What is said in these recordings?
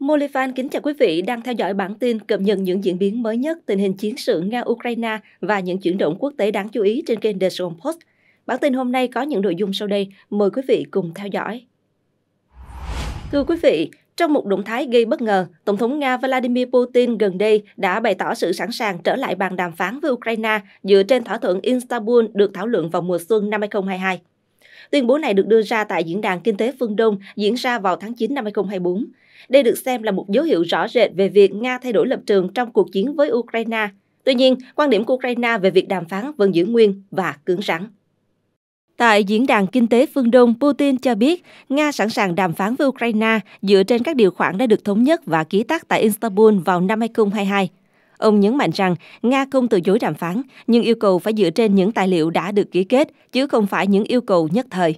Molivan kính chào quý vị đang theo dõi bản tin cập nhật những diễn biến mới nhất tình hình chiến sự Nga-Ukraine và những chuyển động quốc tế đáng chú ý trên kênh The Zone Post. Bản tin hôm nay có những nội dung sau đây, mời quý vị cùng theo dõi. Thưa quý vị, trong một động thái gây bất ngờ, Tổng thống Nga Vladimir Putin gần đây đã bày tỏ sự sẵn sàng trở lại bàn đàm phán với Ukraine dựa trên thỏa thuận Istanbul được thảo luận vào mùa xuân năm 2022. Tuyên bố này được đưa ra tại Diễn đàn Kinh tế Phương Đông diễn ra vào tháng 9 năm 2024. Đây được xem là một dấu hiệu rõ rệt về việc Nga thay đổi lập trường trong cuộc chiến với Ukraine. Tuy nhiên, quan điểm của Ukraine về việc đàm phán vẫn giữ nguyên và cứng rắn. Tại Diễn đàn Kinh tế Phương Đông, Putin cho biết Nga sẵn sàng đàm phán với Ukraine dựa trên các điều khoản đã được thống nhất và ký tắt tại Istanbul vào năm 2022. Ông nhấn mạnh rằng Nga không từ chối đàm phán, nhưng yêu cầu phải dựa trên những tài liệu đã được ký kết, chứ không phải những yêu cầu nhất thời.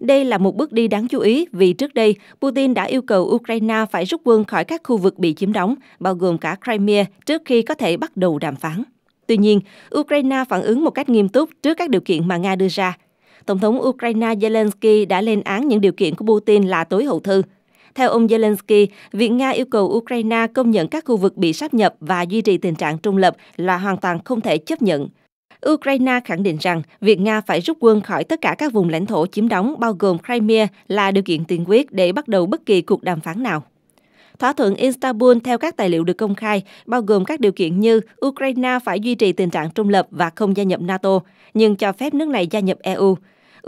Đây là một bước đi đáng chú ý vì trước đây Putin đã yêu cầu Ukraine phải rút quân khỏi các khu vực bị chiếm đóng, bao gồm cả Crimea, trước khi có thể bắt đầu đàm phán. Tuy nhiên, Ukraine phản ứng một cách nghiêm túc trước các điều kiện mà Nga đưa ra. Tổng thống Ukraine Zelensky đã lên án những điều kiện của Putin là tối hậu thư – theo ông Zelensky, việc Nga yêu cầu Ukraine công nhận các khu vực bị sáp nhập và duy trì tình trạng trung lập là hoàn toàn không thể chấp nhận. Ukraine khẳng định rằng việc Nga phải rút quân khỏi tất cả các vùng lãnh thổ chiếm đóng bao gồm Crimea là điều kiện tiên quyết để bắt đầu bất kỳ cuộc đàm phán nào. Thỏa thuận Istanbul theo các tài liệu được công khai bao gồm các điều kiện như Ukraine phải duy trì tình trạng trung lập và không gia nhập NATO, nhưng cho phép nước này gia nhập EU.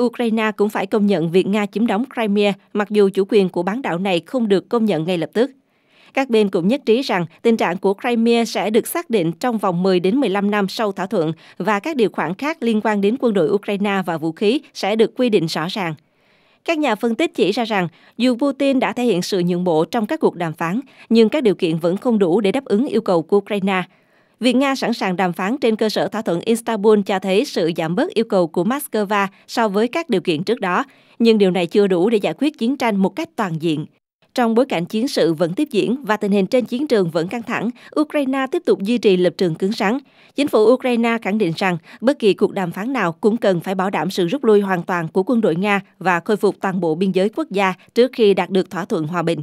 Ukraine cũng phải công nhận việc Nga chiếm đóng Crimea, mặc dù chủ quyền của bán đảo này không được công nhận ngay lập tức. Các bên cũng nhất trí rằng tình trạng của Crimea sẽ được xác định trong vòng 10 đến 15 năm sau thỏa thuận và các điều khoản khác liên quan đến quân đội Ukraine và vũ khí sẽ được quy định rõ ràng. Các nhà phân tích chỉ ra rằng, dù Putin đã thể hiện sự nhượng bộ trong các cuộc đàm phán, nhưng các điều kiện vẫn không đủ để đáp ứng yêu cầu của Ukraine – Việc Nga sẵn sàng đàm phán trên cơ sở thỏa thuận Istanbul cho thấy sự giảm bớt yêu cầu của Moscow so với các điều kiện trước đó, nhưng điều này chưa đủ để giải quyết chiến tranh một cách toàn diện. Trong bối cảnh chiến sự vẫn tiếp diễn và tình hình trên chiến trường vẫn căng thẳng, Ukraine tiếp tục duy trì lập trường cứng rắn. Chính phủ Ukraine khẳng định rằng bất kỳ cuộc đàm phán nào cũng cần phải bảo đảm sự rút lui hoàn toàn của quân đội Nga và khôi phục toàn bộ biên giới quốc gia trước khi đạt được thỏa thuận hòa bình.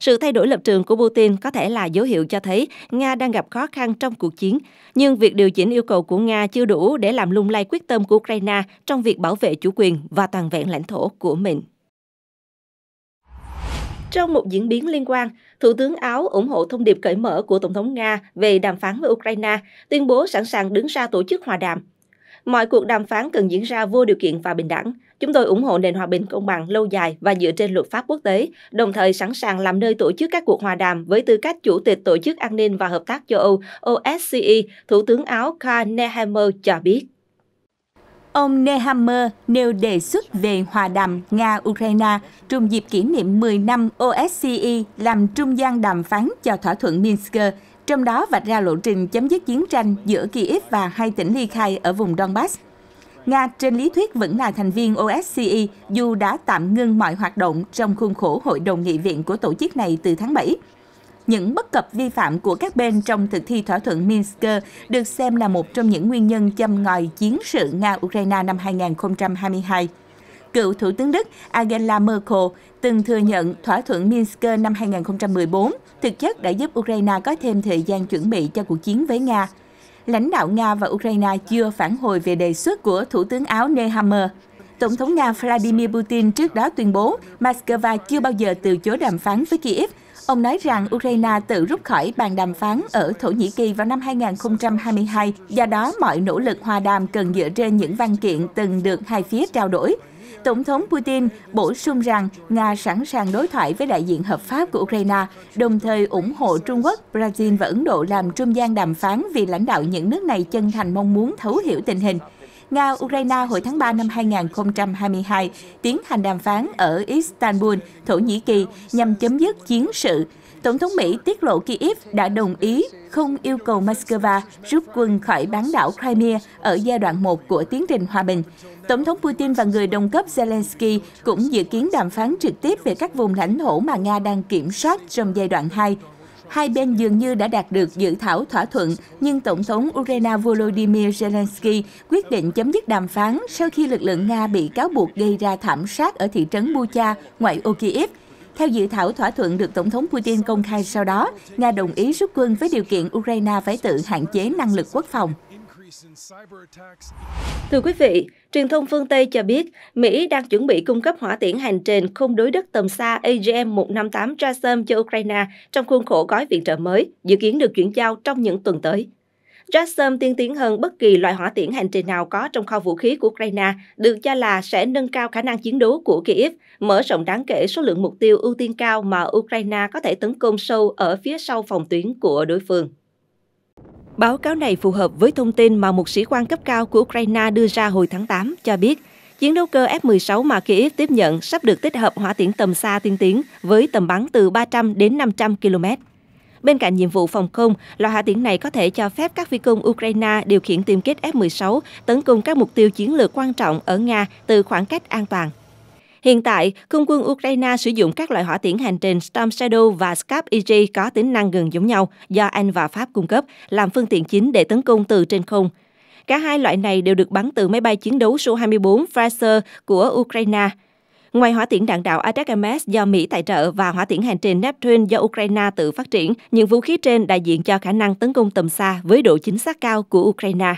Sự thay đổi lập trường của Putin có thể là dấu hiệu cho thấy Nga đang gặp khó khăn trong cuộc chiến, nhưng việc điều chỉnh yêu cầu của Nga chưa đủ để làm lung lay quyết tâm của Ukraine trong việc bảo vệ chủ quyền và toàn vẹn lãnh thổ của mình. Trong một diễn biến liên quan, Thủ tướng Áo ủng hộ thông điệp cởi mở của Tổng thống Nga về đàm phán với Ukraine, tuyên bố sẵn sàng đứng ra tổ chức hòa đàm. Mọi cuộc đàm phán cần diễn ra vô điều kiện và bình đẳng. Chúng tôi ủng hộ nền hòa bình công bằng lâu dài và dựa trên luật pháp quốc tế, đồng thời sẵn sàng làm nơi tổ chức các cuộc hòa đàm với tư cách chủ tịch Tổ chức An ninh và Hợp tác châu Âu OSCE, Thủ tướng Áo Karl Nehammer cho biết. Ông Nehammer nêu đề xuất về hòa đàm Nga-Ukraine trong dịp kỷ niệm 10 năm OSCE làm trung gian đàm phán cho thỏa thuận Minsk, trong đó vạch ra lộ trình chấm dứt chiến tranh giữa Kiev và hai tỉnh ly khai ở vùng Donbass. Nga trên lý thuyết vẫn là thành viên OSCE dù đã tạm ngưng mọi hoạt động trong khuôn khổ hội đồng nghị viện của tổ chức này từ tháng 7. Những bất cập vi phạm của các bên trong thực thi thỏa thuận Minsk được xem là một trong những nguyên nhân châm ngòi chiến sự Nga-Ukraine năm 2022. Cựu Thủ tướng Đức Angela Merkel từng thừa nhận thỏa thuận Minsk năm 2014 thực chất đã giúp Ukraine có thêm thời gian chuẩn bị cho cuộc chiến với Nga – lãnh đạo Nga và Ukraine chưa phản hồi về đề xuất của Thủ tướng Áo Nehammer. Tổng thống Nga Vladimir Putin trước đó tuyên bố Moscow chưa bao giờ từ chối đàm phán với Kiev. Ông nói rằng Ukraine tự rút khỏi bàn đàm phán ở Thổ Nhĩ Kỳ vào năm 2022, do đó mọi nỗ lực hòa đàm cần dựa trên những văn kiện từng được hai phía trao đổi, Tổng thống Putin bổ sung rằng Nga sẵn sàng đối thoại với đại diện hợp pháp của Ukraine, đồng thời ủng hộ Trung Quốc, Brazil và Ấn Độ làm trung gian đàm phán vì lãnh đạo những nước này chân thành mong muốn thấu hiểu tình hình. Nga-Ukraine hồi tháng 3 năm 2022 tiến hành đàm phán ở Istanbul, Thổ Nhĩ Kỳ nhằm chấm dứt chiến sự. Tổng thống Mỹ tiết lộ Kyiv đã đồng ý không yêu cầu Moscow rút quân khỏi bán đảo Crimea ở giai đoạn 1 của tiến trình hòa bình. Tổng thống Putin và người đồng cấp Zelensky cũng dự kiến đàm phán trực tiếp về các vùng lãnh thổ mà Nga đang kiểm soát trong giai đoạn 2. Hai bên dường như đã đạt được dự thảo thỏa thuận, nhưng Tổng thống Ukraine Volodymyr Zelensky quyết định chấm dứt đàm phán sau khi lực lượng Nga bị cáo buộc gây ra thảm sát ở thị trấn Bucha, ngoại ô Kiev. Theo dự thảo thỏa thuận được Tổng thống Putin công khai sau đó, Nga đồng ý rút quân với điều kiện Ukraine phải tự hạn chế năng lực quốc phòng. Thưa quý vị, truyền thông phương Tây cho biết Mỹ đang chuẩn bị cung cấp hỏa tiễn hành trình không đối đất tầm xa AGM-158 Jasem cho Ukraine trong khuôn khổ gói viện trợ mới, dự kiến được chuyển giao trong những tuần tới. Jasem tiên tiến hơn bất kỳ loại hỏa tiễn hành trình nào có trong kho vũ khí của Ukraine, được cho là sẽ nâng cao khả năng chiến đấu của Kyiv, mở rộng đáng kể số lượng mục tiêu ưu tiên cao mà Ukraine có thể tấn công sâu ở phía sau phòng tuyến của đối phương. Báo cáo này phù hợp với thông tin mà một sĩ quan cấp cao của Ukraine đưa ra hồi tháng 8 cho biết chiến đấu cơ F-16 mà Kyiv tiếp nhận sắp được tích hợp hỏa tiễn tầm xa tiên tiến với tầm bắn từ 300 đến 500 km. Bên cạnh nhiệm vụ phòng không, loại hỏa tiễn này có thể cho phép các phi công Ukraine điều khiển tiêm kích F-16 tấn công các mục tiêu chiến lược quan trọng ở Nga từ khoảng cách an toàn. Hiện tại, không quân Ukraine sử dụng các loại hỏa tiễn hành trình Storm Shadow và Scap EG có tính năng gần giống nhau do Anh và Pháp cung cấp làm phương tiện chính để tấn công từ trên không. Cả hai loại này đều được bắn từ máy bay chiến đấu su 24 Fraser của Ukraine. Ngoài hỏa tiễn đạn đạo Attack do Mỹ tài trợ và hỏa tiễn hành trình Neptune do Ukraine tự phát triển, những vũ khí trên đại diện cho khả năng tấn công tầm xa với độ chính xác cao của Ukraine.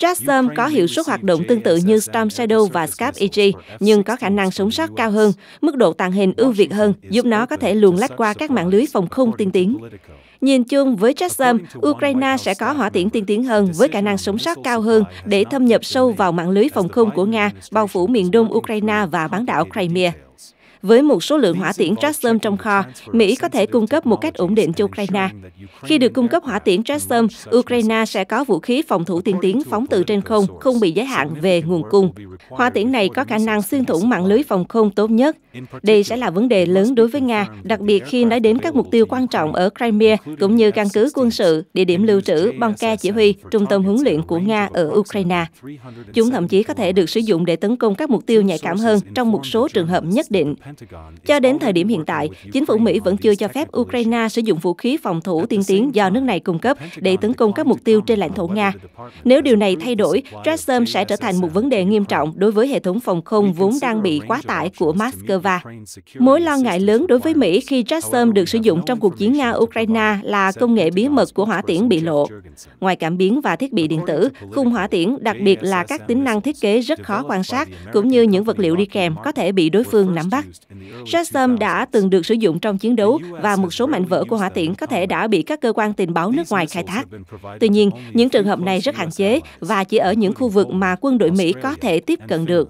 Jasm có hiệu suất hoạt động tương tự như Storm Shadow và Scap EG, nhưng có khả năng sống sót cao hơn, mức độ tàng hình ưu việt hơn, giúp nó có thể luồn lách qua các mạng lưới phòng không tiên tiến. Nhìn chung, với Jasm, Ukraine sẽ có hỏa tiễn tiên tiến hơn với khả năng sống sót cao hơn để thâm nhập sâu vào mạng lưới phòng không của Nga, bao phủ miền đông Ukraine và bán đảo Crimea. Với một số lượng hỏa tiễn Tracer trong kho, Mỹ có thể cung cấp một cách ổn định cho Ukraine. Khi được cung cấp hỏa tiễn Tracer, Ukraine sẽ có vũ khí phòng thủ tiên tiến phóng từ trên không, không bị giới hạn về nguồn cung. Hỏa tiễn này có khả năng xuyên thủng mạng lưới phòng không tốt nhất. Đây sẽ là vấn đề lớn đối với Nga, đặc biệt khi nói đến các mục tiêu quan trọng ở Crimea, cũng như căn cứ quân sự, địa điểm lưu trữ, băng ca chỉ huy, trung tâm huấn luyện của Nga ở Ukraine. Chúng thậm chí có thể được sử dụng để tấn công các mục tiêu nhạy cảm hơn trong một số trường hợp nhất định, cho đến thời điểm hiện tại, chính phủ Mỹ vẫn chưa cho phép Ukraine sử dụng vũ khí phòng thủ tiên tiến do nước này cung cấp để tấn công các mục tiêu trên lãnh thổ Nga. Nếu điều này thay đổi, Stratcom sẽ trở thành một vấn đề nghiêm trọng đối với hệ thống phòng không vốn đang bị quá tải của Moscow. Mối lo ngại lớn đối với Mỹ khi Stratcom được sử dụng trong cuộc chiến Nga-Ukraine là công nghệ bí mật của hỏa tiễn bị lộ. Ngoài cảm biến và thiết bị điện tử, khung hỏa tiễn, đặc biệt là các tính năng thiết kế rất khó quan sát, cũng như những vật liệu đi kèm có thể bị đối phương nắm bắt. Shazam đã từng được sử dụng trong chiến đấu và một số mảnh vỡ của hỏa tiễn có thể đã bị các cơ quan tình báo nước ngoài khai thác. Tuy nhiên, những trường hợp này rất hạn chế và chỉ ở những khu vực mà quân đội Mỹ có thể tiếp cận được.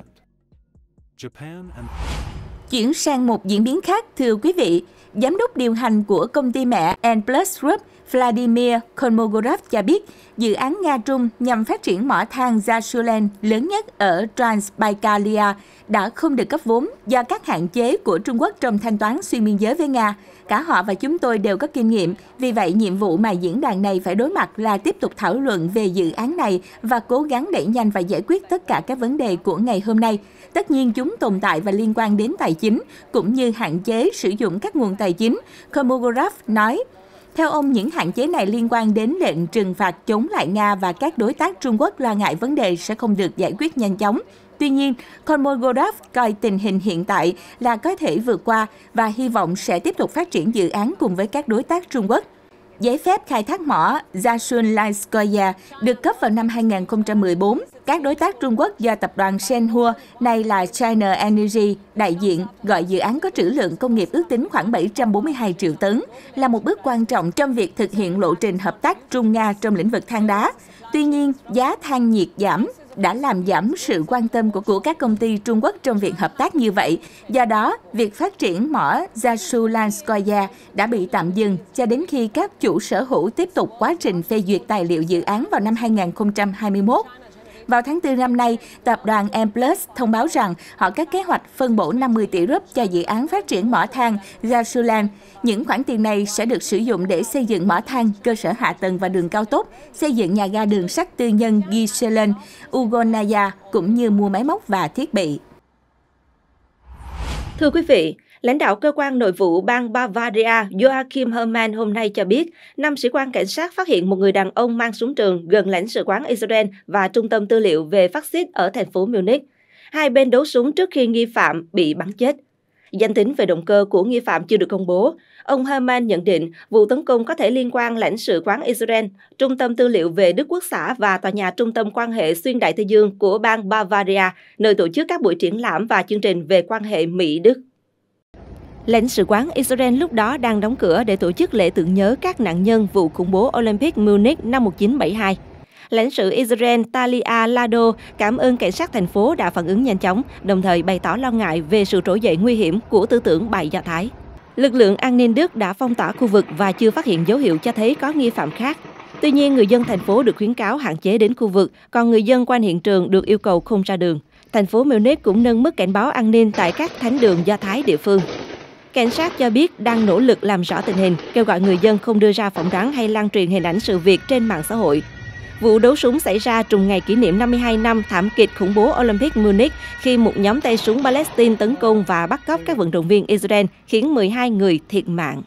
Chuyển sang một diễn biến khác, thưa quý vị, giám đốc điều hành của công ty mẹ Nplus Group Vladimir Kolmogorov cho biết, dự án Nga-Trung nhằm phát triển mỏ than Zashulen lớn nhất ở Transbaikalia đã không được cấp vốn do các hạn chế của Trung Quốc trong thanh toán xuyên biên giới với Nga. Cả họ và chúng tôi đều có kinh nghiệm, vì vậy nhiệm vụ mà diễn đàn này phải đối mặt là tiếp tục thảo luận về dự án này và cố gắng đẩy nhanh và giải quyết tất cả các vấn đề của ngày hôm nay, Tất nhiên chúng tồn tại và liên quan đến tài chính, cũng như hạn chế sử dụng các nguồn tài chính, Komogorov nói. Theo ông, những hạn chế này liên quan đến lệnh trừng phạt chống lại Nga và các đối tác Trung Quốc lo ngại vấn đề sẽ không được giải quyết nhanh chóng. Tuy nhiên, Komogorov coi tình hình hiện tại là có thể vượt qua và hy vọng sẽ tiếp tục phát triển dự án cùng với các đối tác Trung Quốc. Giấy phép khai thác mỏ Zashun Laiskoya được cấp vào năm 2014 các đối tác Trung Quốc do tập đoàn Shenhua, nay là China Energy, đại diện gọi dự án có trữ lượng công nghiệp ước tính khoảng 742 triệu tấn, là một bước quan trọng trong việc thực hiện lộ trình hợp tác Trung-Nga trong lĩnh vực than đá. Tuy nhiên, giá than nhiệt giảm đã làm giảm sự quan tâm của, của các công ty Trung Quốc trong việc hợp tác như vậy. Do đó, việc phát triển mỏ Zashulanskoye đã bị tạm dừng cho đến khi các chủ sở hữu tiếp tục quá trình phê duyệt tài liệu dự án vào năm 2021. Vào tháng 4 năm nay, tập đoàn M Plus thông báo rằng họ có kế hoạch phân bổ 50 tỷ rúp cho dự án phát triển mỏ than Gasulan. Những khoản tiền này sẽ được sử dụng để xây dựng mỏ than, cơ sở hạ tầng và đường cao tốc, xây dựng nhà ga đường sắt tư nhân Giselen, Ugonaya cũng như mua máy móc và thiết bị. Thưa quý vị, Lãnh đạo cơ quan nội vụ bang Bavaria Joachim Herrmann hôm nay cho biết, năm sĩ quan cảnh sát phát hiện một người đàn ông mang súng trường gần lãnh sự quán Israel và trung tâm tư liệu về phát xít ở thành phố Munich. Hai bên đấu súng trước khi nghi phạm bị bắn chết. Danh tính về động cơ của nghi phạm chưa được công bố. Ông Herman nhận định vụ tấn công có thể liên quan lãnh sự quán Israel, trung tâm tư liệu về Đức Quốc xã và tòa nhà trung tâm quan hệ xuyên đại Tây Dương của bang Bavaria, nơi tổ chức các buổi triển lãm và chương trình về quan hệ Mỹ-Đức. Lãnh sự quán Israel lúc đó đang đóng cửa để tổ chức lễ tưởng nhớ các nạn nhân vụ khủng bố Olympic Munich năm 1972. Lãnh sự Israel Talia Lado cảm ơn cảnh sát thành phố đã phản ứng nhanh chóng, đồng thời bày tỏ lo ngại về sự trỗi dậy nguy hiểm của tư tưởng bài Do Thái. Lực lượng an ninh Đức đã phong tỏa khu vực và chưa phát hiện dấu hiệu cho thấy có nghi phạm khác. Tuy nhiên, người dân thành phố được khuyến cáo hạn chế đến khu vực, còn người dân quanh hiện trường được yêu cầu không ra đường. Thành phố Munich cũng nâng mức cảnh báo an ninh tại các thánh đường Do Thái địa phương. Cảnh sát cho biết đang nỗ lực làm rõ tình hình, kêu gọi người dân không đưa ra phỏng đoán hay lan truyền hình ảnh sự việc trên mạng xã hội. Vụ đấu súng xảy ra trùng ngày kỷ niệm 52 năm thảm kịch khủng bố Olympic Munich khi một nhóm tay súng Palestine tấn công và bắt cóc các vận động viên Israel khiến 12 người thiệt mạng.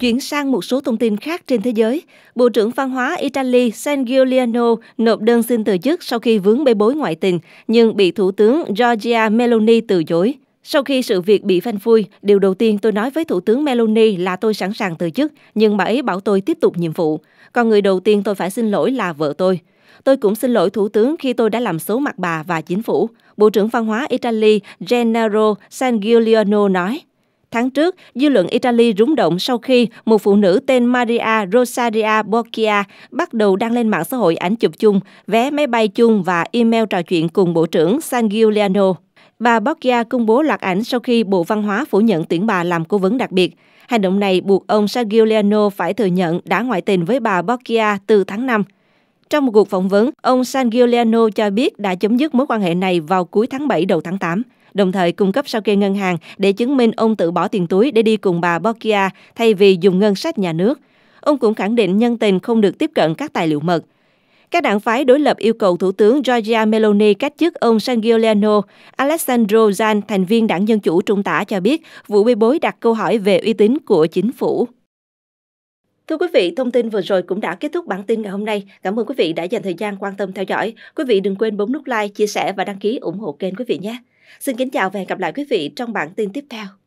Chuyển sang một số thông tin khác trên thế giới, Bộ trưởng Văn hóa Italy Sangiuliano nộp đơn xin từ chức sau khi vướng bê bối ngoại tình, nhưng bị Thủ tướng Giorgia Meloni từ chối. Sau khi sự việc bị phanh phui, điều đầu tiên tôi nói với Thủ tướng Meloni là tôi sẵn sàng từ chức, nhưng bà ấy bảo tôi tiếp tục nhiệm vụ. Còn người đầu tiên tôi phải xin lỗi là vợ tôi. Tôi cũng xin lỗi Thủ tướng khi tôi đã làm xấu mặt bà và chính phủ. Bộ trưởng Văn hóa Italy Gennaro Sangiuliano nói. Tháng trước, dư luận Italy rúng động sau khi một phụ nữ tên Maria Rosaria Bocchia bắt đầu đăng lên mạng xã hội ảnh chụp chung, vé máy bay chung và email trò chuyện cùng Bộ trưởng Sangiuliano. Bà Borgia công bố loạt ảnh sau khi Bộ Văn hóa phủ nhận tuyển bà làm cố vấn đặc biệt. Hành động này buộc ông Sagiuliano phải thừa nhận đã ngoại tình với bà Borgia từ tháng 5. Trong một cuộc phỏng vấn, ông Sagiuliano cho biết đã chấm dứt mối quan hệ này vào cuối tháng 7 đầu tháng 8, đồng thời cung cấp sao kê ngân hàng để chứng minh ông tự bỏ tiền túi để đi cùng bà Borgia thay vì dùng ngân sách nhà nước. Ông cũng khẳng định nhân tình không được tiếp cận các tài liệu mật – các đảng phái đối lập yêu cầu Thủ tướng Giorgia Meloni cách chức ông Sangiuliano. Alessandro Zan, thành viên đảng Dân Chủ Trung tả cho biết vụ bê bối đặt câu hỏi về uy tín của chính phủ. Thưa quý vị, thông tin vừa rồi cũng đã kết thúc bản tin ngày hôm nay. Cảm ơn quý vị đã dành thời gian quan tâm theo dõi. Quý vị đừng quên bấm nút like, chia sẻ và đăng ký ủng hộ kênh quý vị nhé. Xin kính chào và hẹn gặp lại quý vị trong bản tin tiếp theo.